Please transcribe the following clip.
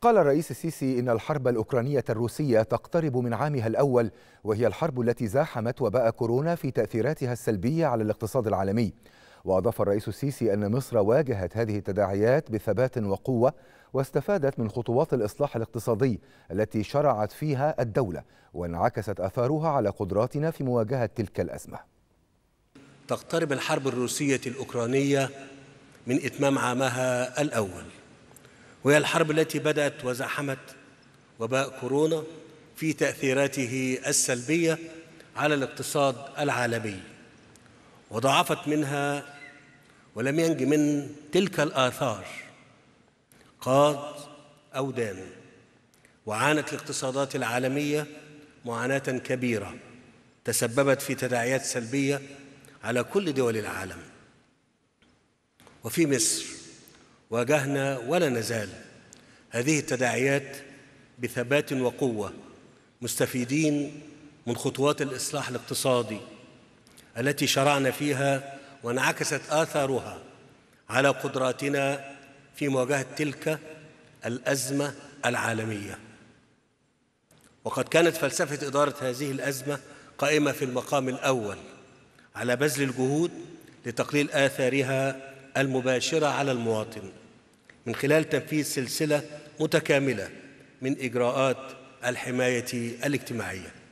قال الرئيس السيسي إن الحرب الأوكرانية الروسية تقترب من عامها الأول وهي الحرب التي زاحمت وباء كورونا في تأثيراتها السلبية على الاقتصاد العالمي وأضاف الرئيس السيسي أن مصر واجهت هذه التداعيات بثبات وقوة واستفادت من خطوات الإصلاح الاقتصادي التي شرعت فيها الدولة وانعكست آثارها على قدراتنا في مواجهة تلك الأزمة تقترب الحرب الروسية الأوكرانية من إتمام عامها الأول وهي الحرب التي بدأت وزحمت وباء كورونا في تأثيراته السلبية على الاقتصاد العالمي وضعفت منها ولم ينج من تلك الآثار قاد أو دان وعانت الاقتصادات العالمية معاناة كبيرة تسببت في تداعيات سلبية على كل دول العالم وفي مصر واجهنا ولا نزال هذه التداعيات بثبات وقوه مستفيدين من خطوات الاصلاح الاقتصادي التي شرعنا فيها وانعكست اثارها على قدراتنا في مواجهه تلك الازمه العالميه وقد كانت فلسفه اداره هذه الازمه قائمه في المقام الاول على بذل الجهود لتقليل اثارها المباشرة على المواطن من خلال تنفيذ سلسلة متكاملة من إجراءات الحماية الاجتماعية